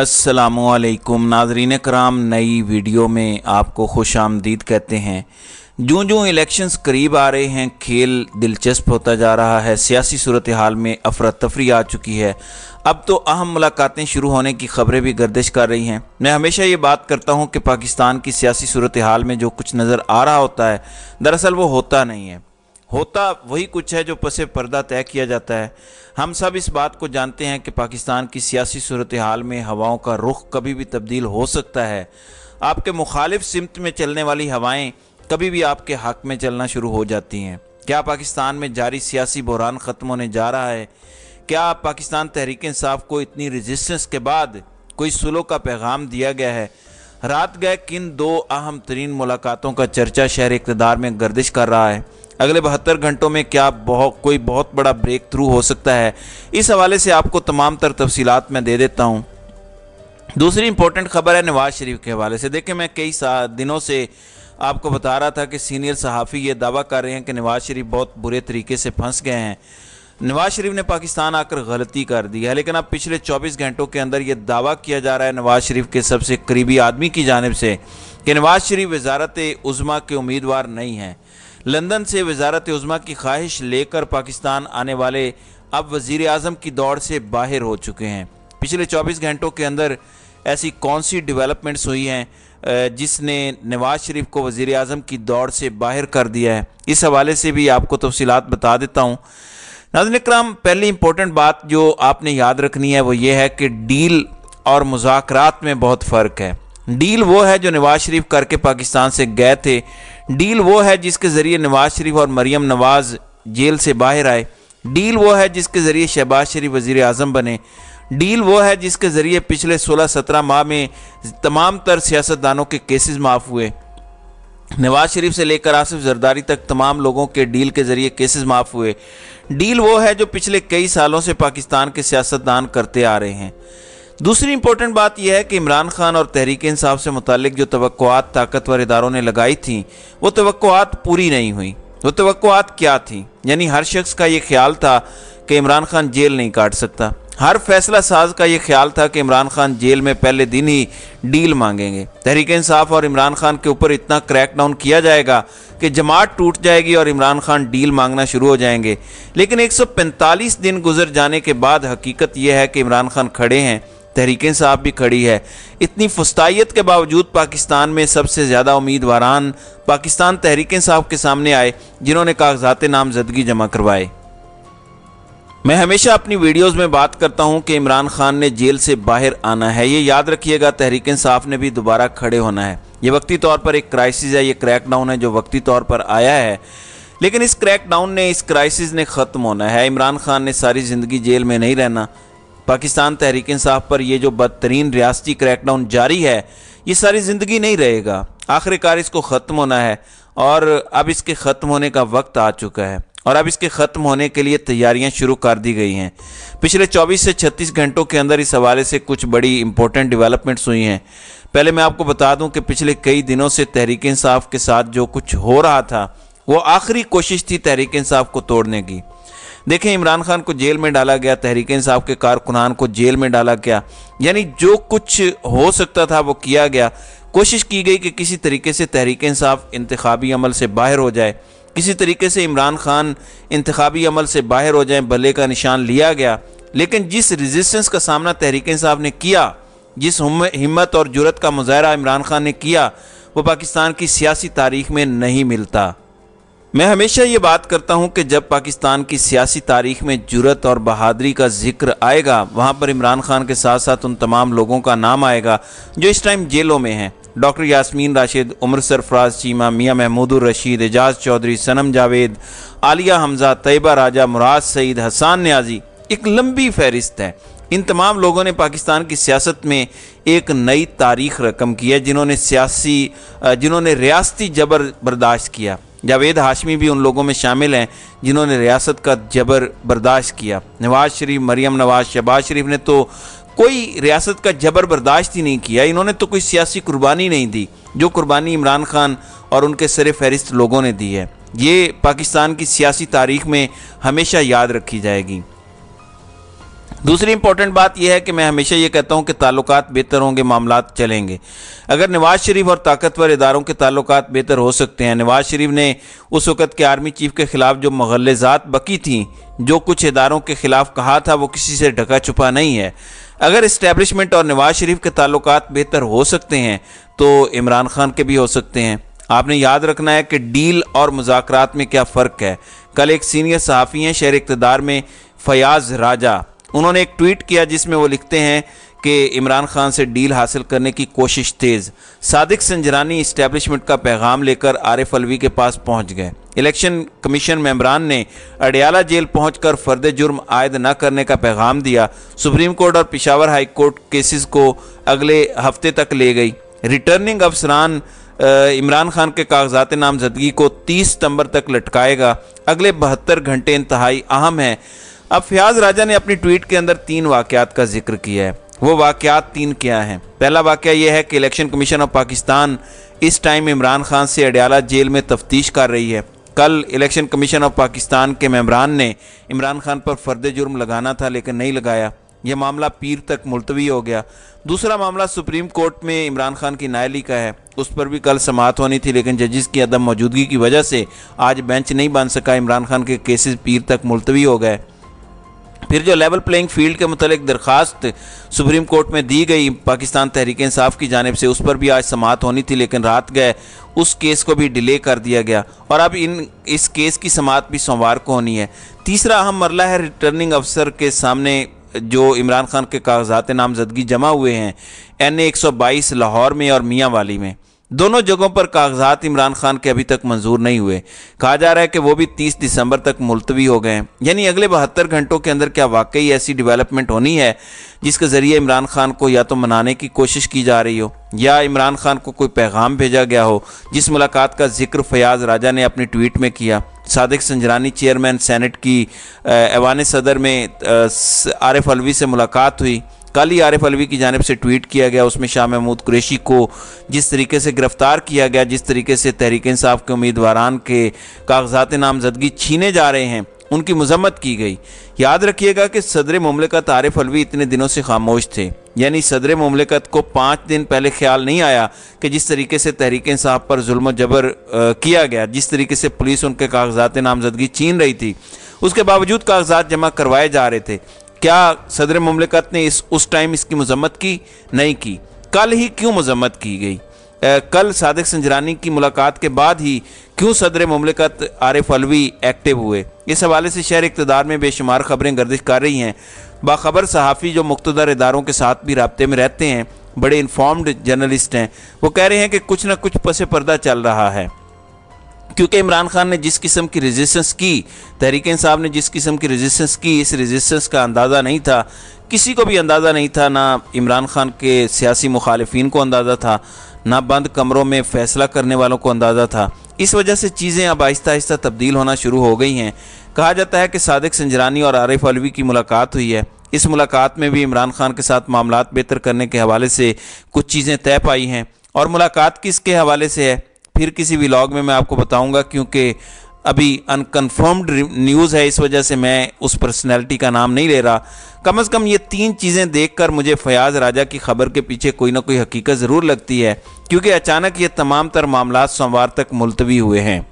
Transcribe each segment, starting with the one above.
असलकुम नाजरीन कराम नई वीडियो में आपको खुश आमदीद कहते हैं जो जो इलेक्शंस करीब आ रहे हैं खेल दिलचस्प होता जा रहा है सियासी सूरत हाल में अफरा तफरी आ चुकी है अब तो अहम मुलाकातें शुरू होने की खबरें भी गर्दिश कर रही हैं मैं हमेशा ये बात करता हूँ कि पाकिस्तान की सियासी सूरत हाल में जो कुछ नज़र आ रहा होता है दरअसल वो होता नहीं है होता वही कुछ है जो पस पर्दा तय किया जाता है हम सब इस बात को जानते हैं कि पाकिस्तान की सियासी सूरत हाल में हवाओं का रुख कभी भी तब्दील हो सकता है आपके मुखालिफ सिमत में चलने वाली हवाएं कभी भी आपके हक में चलना शुरू हो जाती हैं क्या पाकिस्तान में जारी सियासी बहरान ख़त्म होने जा रहा है क्या पाकिस्तान तहरीक इंसाफ को इतनी रजिस्टेंस के बाद कोई सुलो का पैगाम दिया गया है रात गए किन दो अहम तरीन मुलाकातों का चर्चा शहर इकतदार में गर्दिश कर रहा है अगले बहत्तर घंटों में क्या बहुत कोई बहुत बड़ा ब्रेक थ्रू हो सकता है इस हवाले से आपको तमाम तर तफसीत मैं दे देता हूँ दूसरी इंपॉर्टेंट खबर है नवाज़ शरीफ के हवाले से देखिए मैं कई दिनों से आपको बता रहा था कि सीनियर सहाफ़ी ये दावा कर रहे हैं कि नवाज़ शरीफ बहुत बुरे तरीके से फंस गए हैं नवाज़ शरीफ ने पाकिस्तान आकर गलती कर दी है लेकिन अब पिछले 24 घंटों के अंदर ये दावा किया जा रहा है नवाज़ शरीफ के सबसे करीबी आदमी की जानब से कि नवाज़ शरीफ वजारत उज़मा के उम्मीदवार नहीं हैं लंदन से वजारत उज़मा की ख्वाहिश लेकर पाकिस्तान आने वाले अब वज़ी अजम की दौड़ से बाहर हो चुके हैं पिछले 24 घंटों के अंदर ऐसी कौन सी डेवलपमेंट्स हुई हैं जिसने नवाज शरीफ को वज़ी अजम की दौड़ से बाहर कर दिया है इस हवाले से भी आपको तफसीत बता देता हूँ नाजन इक्राम पहली इंपॉर्टेंट बात जो आपने याद रखनी है वो ये है कि डील और मुजाकर में बहुत फ़र्क है डील वो है जो नवाज शरीफ करके पाकिस्तान से गए थे डील वो है जिसके ज़रिए नवाज शरीफ और मरियम नवाज जेल से बाहर आए डील वो है जिसके ज़रिए शहबाज शरीफ वज़ी अजम बने डील वो है जिसके ज़रिए पिछले 16-17 माह में तमाम तर सियासतदानों के केसेस माफ़ हुए नवाज शरीफ से लेकर आसिफ जरदारी तक तमाम लोगों के डील के ज़रिए केसेस माफ़ हुए डील वो है जो पिछले कई सालों से पाकिस्तान के सियासतदान करते आ रहे हैं दूसरी इंपॉर्टेंट बात यह है कि इमरान खान और तहरीक इंसाफ से मुतल जो तो ताकतवर इदारों ने लगाई थी वो तो पूरी नहीं हुई वो तो क्या थी यानी हर शख्स का ये ख्याल था कि इमरान खान जेल नहीं काट सकता हर फैसला साज का ये ख्याल था कि इमरान खान जेल में पहले दिन ही डील मांगेंगे तहरीक इंसाफ और इमरान खान के ऊपर इतना क्रैक डाउन किया जाएगा कि जमात टूट जाएगी और इमरान खान डील मांगना शुरू हो जाएंगे लेकिन 145 दिन गुजर जाने के बाद हकीकत यह है कि इमरान खान खड़े हैं तहरीक साहब भी खड़ी है इतनी फुस्ताइत के बावजूद पाकिस्तान में सबसे ज़्यादा उम्मीदवारान पाकिस्तान तहरीक साहब के सामने आए जिन्होंने कागजात नामजदगी जमा करवाए मैं हमेशा अपनी वीडियोस में बात करता हूं कि इमरान खान ने जेल से बाहर आना है ये याद रखिएगा तहरीक साफ ने भी दोबारा खड़े होना है ये वक्ती तौर पर एक क्राइसिस है ये क्रैकडाउन है जो वक्ती तौर पर आया है लेकिन इस क्रैकडाउन ने इस क्राइसिस ने ख़त्म होना है इमरान खान ने सारी ज़िंदगी जेल में नहीं रहना पाकिस्तान तहरीक इंसाफ पर यह जो बदतरीन रियासती क्रैकडाउन जारी है ये सारी ज़िंदगी नहीं रहेगा आखिरकार इसको ख़त्म होना है और अब इसके ख़त्म होने का वक्त आ चुका है और अब इसके ख़त्म होने के लिए तैयारियां शुरू कर दी गई हैं पिछले 24 से 36 घंटों के अंदर इस हवाले से कुछ बड़ी इंपॉर्टेंट डेवलपमेंट्स हुई हैं पहले मैं आपको बता दूं कि पिछले कई दिनों से तहरीक इंसाफ के साथ जो कुछ हो रहा था वो आखिरी कोशिश थी तहरीक इंसाफ को तोड़ने की देखें इमरान खान को जेल में डाला गया तहरीक इंसाफ के कारकुनान को जेल में डाला गया यानी जो कुछ हो सकता था वो किया गया कोशिश की गई कि किसी तरीके से तहरीक इंसाफ इंतबी अमल से बाहर हो जाए किसी तरीके से इमरान खान इंतबी अमल से बाहर हो जाए भले का निशान लिया गया लेकिन जिस रजिस्टेंस का सामना तहरीक इंसाफ ने किया जिस हिम्मत और जुरत का मुजाहरा इमरान खान ने किया वो पाकिस्तान की सियासी तारीख में नहीं मिलता मैं हमेशा ये बात करता हूँ कि जब पाकिस्तान की सियासी तारीख में जुरत और बहादरी का जिक्र आएगा वहाँ पर इमरान खान के साथ साथ उन तमाम लोगों का नाम आएगा जो इस टाइम जेलों में हैं डॉक्टर यासमीन राशिद उमर सरफराज चीमा मियां महमूदुर रशीद एजाज चौधरी सनम जावेद आलिया हमजा तयबा राजा मुराद सईद हसान न्याजी एक लंबी फहरिस्त है इन तमाम लोगों ने पाकिस्तान की सियासत में एक नई तारीख रकम की है जिन्होंने सियासी जिन्होंने रियासती जबर बर्दाश्त किया जावेद हाशमी भी उन लोगों में शामिल हैं जिन्होंने रियासत का जबर बर्दाश्त किया नवाज शरीफ मरियम नवाज शहबाज शरीफ ने तो कोई रियासत का जबर बर्दाश्त ही नहीं किया इन्होंने तो कोई सियासी कुर्बानी नहीं दी जो कुर्बानी इमरान खान और उनके सर फहरिस्त लोगों ने दी है ये पाकिस्तान की सियासी तारीख में हमेशा याद रखी जाएगी दूसरी इंपॉर्टेंट बात यह है कि मैं हमेशा ये कहता हूँ कि ताल्लुकात बेहतर होंगे मामला चलेंगे अगर नवाज शरीफ और ताकतवर इदारों के ताल्लुकात बेहतर हो सकते हैं नवाज शरीफ ने उस वक़्त के आर्मी चीफ के ख़िलाफ़ जो मगलजात बकी थी जो कुछ इदारों के ख़िलाफ़ कहा था वो किसी से ढका छुपा नहीं है अगर इस्टेबलिशमेंट और नवाज शरीफ के ताल्लुक बेहतर हो सकते हैं तो इमरान खान के भी हो सकते हैं आपने याद रखना है कि डील और मुजाकर में क्या फ़र्क है कल एक सीनियर सहाफ़ी हैं शहर इकतदार में फयाज राजा उन्होंने एक ट्वीट किया जिसमें वो लिखते हैं कि इमरान खान से डील हासिल करने की कोशिश तेज़ सादिक संजरानी इस्टेब्लिशमेंट का पैगाम लेकर आरिफ अलवी के पास पहुंच गए इलेक्शन कमीशन मेम्बरान ने अडियाला जेल पहुंचकर फर्द जुर्म आयद न करने का पैगाम दिया सुप्रीम कोर्ट और पिशावर हाई कोर्ट केसेस को अगले हफ्ते तक ले गई रिटर्निंग अफसरान इमरान खान के कागजात नामजदगी को तीस सितंबर तक लटकाएगा अगले बहत्तर घंटे इंतहाई अहम हैं अब फयाज राजा ने अपनी ट्वीट के अंदर तीन वाकत का जिक्र किया है वो वाकत तीन क्या हैं पहला वाक़ यह है कि इलेक्शन कमीशन ऑफ पाकिस्तान इस टाइम इमरान खान से अडयाला जेल में तफ्तीश कर रही है कल इलेक्शन कमीशन ऑफ पाकिस्तान के मेम्बरान ने इमरान खान पर फर्द जुर्म लगाना था लेकिन नहीं लगाया यह मामला पीर तक मुलतवी हो गया दूसरा मामला सुप्रीम कोर्ट में इमरान खान की नायली का है उस पर भी कल समात होनी थी लेकिन जजिस की अदम मौजूदगी की वजह से आज बेंच नहीं बन सका इमरान खान के केसेस पीर तक मुलतवी हो गए फिर जो लेवल प्लेइंग फील्ड के मतलब दरख्वास्त सुप्रीम कोर्ट में दी गई पाकिस्तान तहरीक इंसाफ की जानब से उस पर भी आज समात होनी थी लेकिन रात गए उस केस को भी डिले कर दिया गया और अब इन इस केस की समात भी सोमवार को होनी है तीसरा अहम मरला है रिटर्निंग अफसर के सामने जो इमरान खान के कागजात नामजदगी जमा हुए हैं एन ए एक सौ बाईस लाहौर में और मियाँ वाली में दोनों जगहों पर कागजात इमरान खान के अभी तक मंजूर नहीं हुए कहा जा रहा है कि वो भी 30 दिसंबर तक मुलतवी हो गए हैं यानी अगले बहत्तर घंटों के अंदर क्या वाकई ऐसी डेवलपमेंट होनी है जिसके ज़रिए इमरान खान को या तो मनाने की कोशिश की जा रही हो या इमरान खान को कोई पैगाम भेजा गया हो जिस मुलाकात का जिक्र फयाज राजा ने अपनी ट्वीट में किया सादिक संजरानी चेयरमैन सेनेट की ऐवान सदर में आरिफ अलवी से मुलाकात हुई कल ही आरिफ अलवी की जानब से ट्वीट किया गया उसमें शाह महमूद कुरेशी को जिस तरीके से गिरफ्तार किया गया जिस तरीके से तहरीक इंसाफ के उम्मीदवारान के कागजात नामजदगी छीने जा रहे हैं उनकी मजम्मत की गई याद रखिएगा कि सदर ममलिकत आरिफ अलवी इतने दिनों से खामोश थे यानी सदर ममलिकत को पाँच दिन पहले ख्याल नहीं आया कि जिस तरीके से तहरीक इंसाफ पर जुल्म जबर किया गया जिस तरीके से पुलिस उनके कागजात नामजदगी छीन रही थी उसके बावजूद कागजात जमा करवाए जा रहे थे क्या सदर ममलिकत ने इस उस टाइम इसकी मजम्मत की नहीं की कल ही क्यों मजम्मत की गई आ, कल सदक संजरानी की मुलाकात के बाद ही क्यों सदर ममलिकत आरिफ अलवी एक्टिव हुए इस हवाले से शहर इकतदार में बेशुमार खबरें गर्दिश कर रही हैं बाखबर सहाफ़ी जो मुख्तर इदारों के साथ भी रबते में रहते हैं बड़े इन्फॉर्म्ड जर्नलिस्ट हैं वो कह रहे हैं कि कुछ ना कुछ पसे पर्दा चल रहा है क्योंकि इमरान खान ने जिस किस्म की रेजिस्टेंस की तहरीक साहब ने जिस किस्म की रेजिस्टेंस की इस रेजिस्टेंस का अंदाज़ा नहीं था किसी को भी अंदाज़ा नहीं था ना इमरान खान के सियासी मुखालफी को अंदाज़ा था ना बंद कमरों में फैसला करने वालों को अंदाज़ा था इस वजह से चीज़ें अब आहिस्ता आहिस्ता तब्दील होना शुरू हो गई हैं कहा जाता है कि सदक संजरानी और आरिफ अलवी की मुलाकात हुई है इस मुलाकात में भी इमरान खान के साथ मामला बेहतर करने के हवाले से कुछ चीज़ें तय पाई हैं और मुलाकात किसके हवाले से है फिर किसी व्लॉग में मैं आपको बताऊंगा क्योंकि अभी अनकन्फर्म्ड न्यूज़ है इस वजह से मैं उस पर्सनैलिटी का नाम नहीं ले रहा कम अज़ कम ये तीन चीज़ें देखकर मुझे फयाज राजा की खबर के पीछे कोई ना कोई हकीकत ज़रूर लगती है क्योंकि अचानक ये तमाम तर मामला सोमवार तक मुलतवी हुए हैं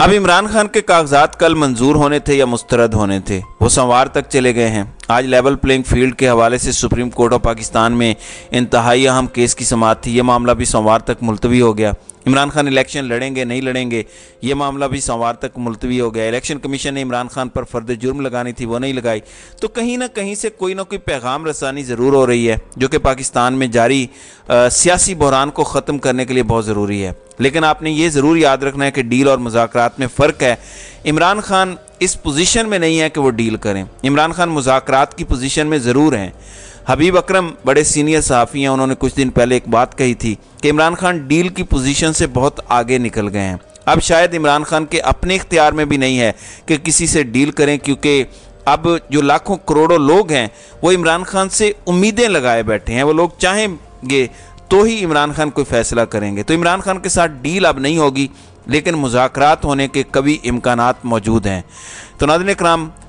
अब इमरान खान के कागजात कल मंजूर होने थे या मुस्तरद होने थे वो सोमवार तक चले गए हैं आज लेवल प्लेइंग फील्ड के हवाले से सुप्रीम कोर्ट ऑफ पाकिस्तान में इंतहाई अहम केस की समात थी ये मामला भी सोमवार तक मुलतवी हो गया इमरान खान इलेक्शन लड़ेंगे नहीं लड़ेंगे ये मामला भी सोमवार तक मुलतवी हो गया इलेक्शन कमीशन ने इमरान खान पर फर्द जुर्म लगानी थी वो नहीं लगाई तो कहीं ना कहीं से कोई ना कोई पैगाम रसानी ज़रूर हो रही है जो कि पाकिस्तान में जारी सियासी बहरान को ख़त्म करने के लिए बहुत ज़रूरी है लेकिन आपने ये ज़रूर याद रखना है कि डील और मुजाकर में फ़र्क है इमरान खान इस पोजिशन में नहीं है कि वो डील करें इमरान खान मुजाकर की पोजिशन में ज़रूर हैं हबीब अकरम बड़े सीनियर सहाफ़ी हैं उन्होंने कुछ दिन पहले एक बात कही थी कि इमरान खान डील की पोजीशन से बहुत आगे निकल गए हैं अब शायद इमरान खान के अपने इख्तियार में भी नहीं है कि किसी से डील करें क्योंकि अब जो लाखों करोड़ों लोग हैं वो इमरान खान से उम्मीदें लगाए बैठे हैं वो लोग चाहेंगे तो ही इमरान खान कोई फैसला करेंगे तो इमरान खान के साथ डील अब नहीं होगी लेकिन मुजाकर होने के कभी इम्कान मौजूद हैं तो नादिन कराम